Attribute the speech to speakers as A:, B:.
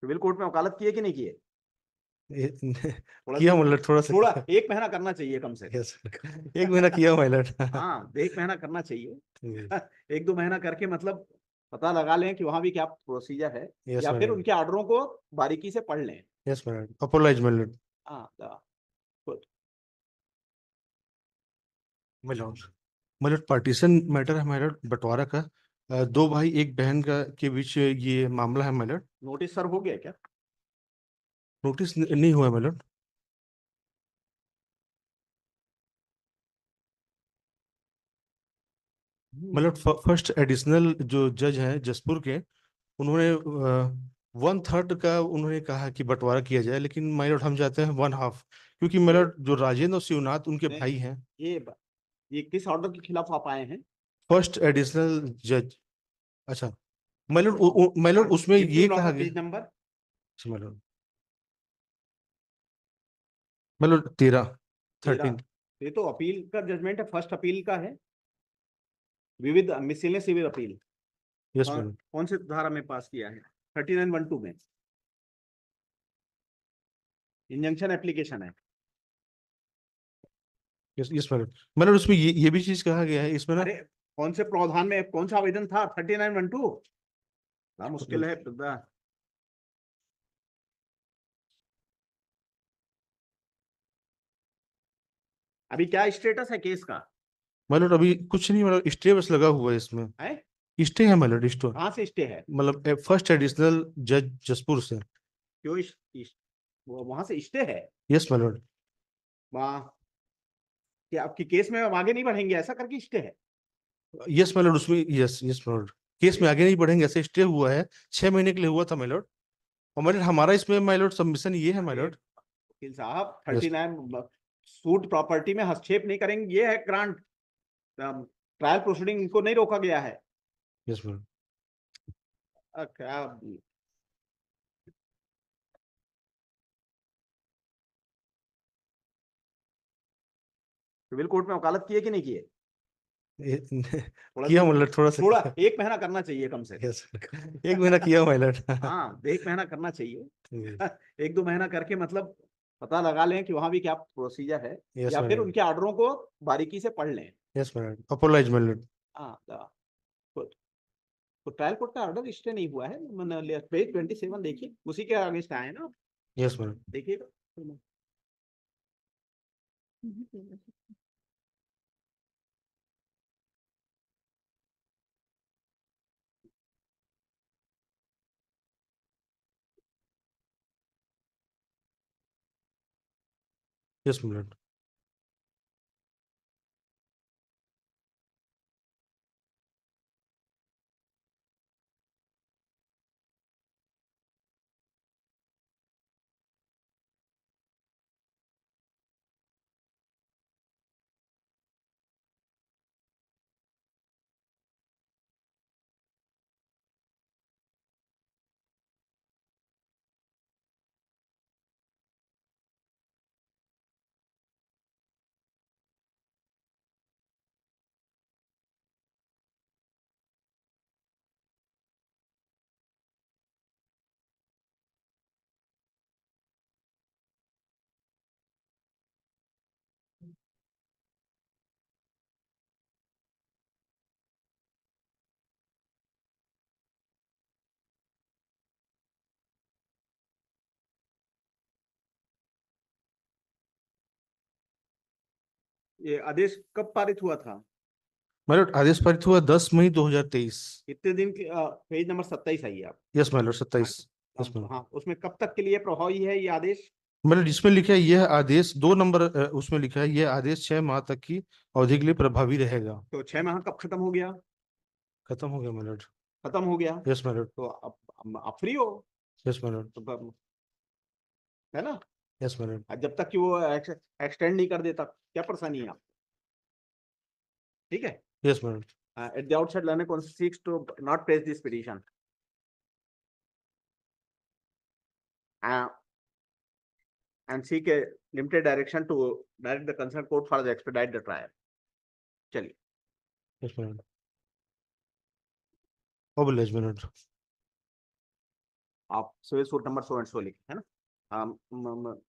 A: Civil court में वकालत किए कि नहीं किए
B: किया मलट थोड़ा सा थोड़ा
A: एक महीना करना चाहिए कम से
B: yes, एक महीना किया मलट
A: हाँ एक महीना करना चाहिए एक दो महीना करके मतलब पता लगा लें कि वहाँ भी क्या प्रोसीजर है yes, या फिर उनके ऑर्डरों को बारीकी से पढ़ लें
B: यस अपोलाइज मलट हाँ मलट पार्टीशन मैटर हमारा बंटवारा का दो भाई एक बहन का के बीच ये मामला है मैलट
A: नोटिस सर हो गया क्या
B: नोटिस नहीं हुआ मैलट मतलब हम्म। फर्स्ट एडिशनल जो जज हैं जसपुर के उन्होंने वन थर्ड का उन्होंने कहा कि बंटवारा किया जाए लेकिन माइलॉट हम जाते हैं वन हाफ क्योंकि माइलॉट जो राजेंद्र शिवनाथ उनके भाई हैं
A: ये ये किस ऑर्डर के खिलाफ आप आए हैं
B: फर्स्ट एडिशनल जज अच्छा मैलोड मैलोड हाँ, उसमें ये कहा गया नंबर मैलोड अच्छा, मैलोड तेरह थर्टीन
A: ये तो अपील का जजमेंट है फर्स्ट अपील का है विविध मिसिल ने सिविल अपील
B: यस कौन
A: से धारा में पास किया है थर्टी नाइन वन टू में इंजंक्शन एप्लीकेशन है
B: यस यस मैडम मैडम उसमें ये ये भी चीज कहा गया है इसमें ना
A: कौन से प्रावधान में कौन सा आवेदन था थर्टी नाइन वन टू बड़ा मुश्किल है प्रदा अभी क्या स्टेटस है केस का
B: मतलब अभी कुछ नहीं मतलब स्टे बस लगा हुआ है इसमें स्टे है मतलब स्टोर कहाँ से स्टे है मतलब फर्स्ट एडिशनल जज जसपुर से
A: क्यों इस, इस, वहां से स्टे है यस yes, मतलब वाह क्या आपकी केस में हम आगे नहीं बढ़ेंगे ऐसा करके स्टे है
B: यस माय उसमें यस यस लॉर्ड केस में आगे नहीं बढ़ेंगे ऐसे स्टे हुआ है छह महीने के लिए हुआ था माय और माय हमारा इसमें माय सबमिशन ये है माय लॉर्ड
A: वकील साहब 39 सूट प्रॉपर्टी में हस्तक्षेप नहीं करेंगे ये है ग्रांट ट्रायल प्रोसीडिंग इनको नहीं रोका गया है यस मैम सिविल कोर्ट में वकालत किए कि नहीं किए
B: किया हूँ थोड़ा सा थोड़ा
A: एक महीना करना चाहिए कम से yes,
B: एक महीना किया हूँ
A: हाँ एक महीना करना चाहिए एक दो महीना करके मतलब पता लगा लें कि वहाँ भी क्या प्रोसीजर है yes, या फिर उनके ऑर्डरों को बारीकी से पढ़ लें
B: यस अपोलाइज
A: हाँ तो ट्रायल कोर्ट का ऑर्डर स्टे नहीं हुआ है पेज ट्वेंटी सेवन देखिए उसी के अगेंस्ट आए ना यस मैडम देखिएगा हम्म,
B: हम्म, हम्म। yes, Milan.
A: ये आदेश कब पारित हुआ था
B: माय आदेश पारित हुआ दस मई दो हजार तेईस
A: कितने दिन के पेज नंबर सत्ताईस आइए आप
B: यस मैलोट सत्ताईस
A: हाँ उसमें कब तक के लिए प्रभावी है ये आदेश
B: मैंने जिसमें लिखा है यह आदेश दो नंबर उसमें लिखा है यह आदेश छह माह तक की अवधि के लिए प्रभावी रहेगा
A: तो छह माह कब खत्म हो गया खत्म हो गया मैं खत्म हो गया यस मैं तो आप, आप फ्री हो यस माय तो है ना यस मैडम जब तक कि वो एक्सटेंड नहीं कर देता क्या परेशानी है ठीक है
B: yes madam
A: at the outside learner कौन seeks to not press this petition and seek a limited direction to direct the चलिए
B: यस मैडम
A: आप civil suit number so and so लिखे है ना